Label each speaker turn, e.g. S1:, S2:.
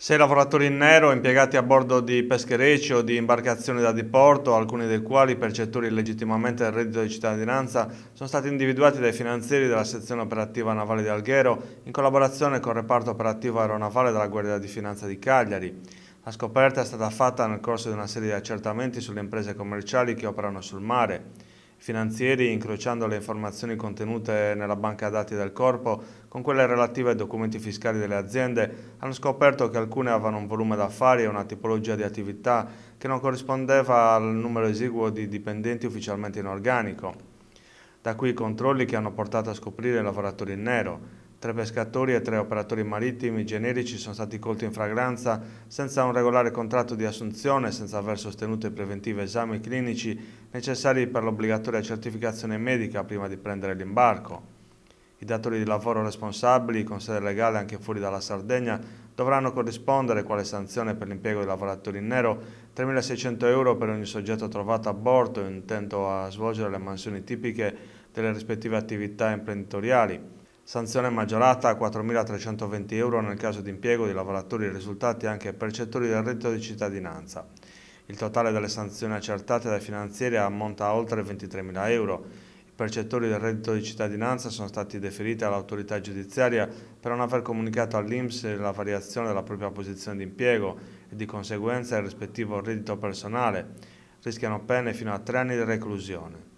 S1: Sei lavoratori in nero impiegati a bordo di pescherecci o di imbarcazioni da diporto, alcuni dei quali percettori legittimamente del reddito di cittadinanza, sono stati individuati dai finanzieri della sezione operativa navale di Alghero in collaborazione con il reparto operativo aeronavale della Guardia di Finanza di Cagliari. La scoperta è stata fatta nel corso di una serie di accertamenti sulle imprese commerciali che operano sul mare finanzieri incrociando le informazioni contenute nella banca dati del corpo con quelle relative ai documenti fiscali delle aziende hanno scoperto che alcune avevano un volume d'affari e una tipologia di attività che non corrispondeva al numero esiguo di dipendenti ufficialmente in organico. Da qui i controlli che hanno portato a scoprire i lavoratori in nero, Tre pescatori e tre operatori marittimi generici sono stati colti in fragranza senza un regolare contratto di assunzione, senza aver sostenuto i preventivi esami clinici necessari per l'obbligatoria certificazione medica prima di prendere l'imbarco. I datori di lavoro responsabili, con sede legale anche fuori dalla Sardegna, dovranno corrispondere quale sanzione per l'impiego di lavoratori in nero 3.600 euro per ogni soggetto trovato a bordo intento a svolgere le mansioni tipiche delle rispettive attività imprenditoriali sanzione maggiorata a 4.320 euro nel caso di impiego di lavoratori risultati anche percettori del reddito di cittadinanza. Il totale delle sanzioni accertate dai finanzieri ammonta a oltre 23.000 euro. I percettori del reddito di cittadinanza sono stati deferiti all'autorità giudiziaria per non aver comunicato all'Inps la variazione della propria posizione di impiego e di conseguenza il rispettivo reddito personale. Rischiano pene fino a tre anni di reclusione.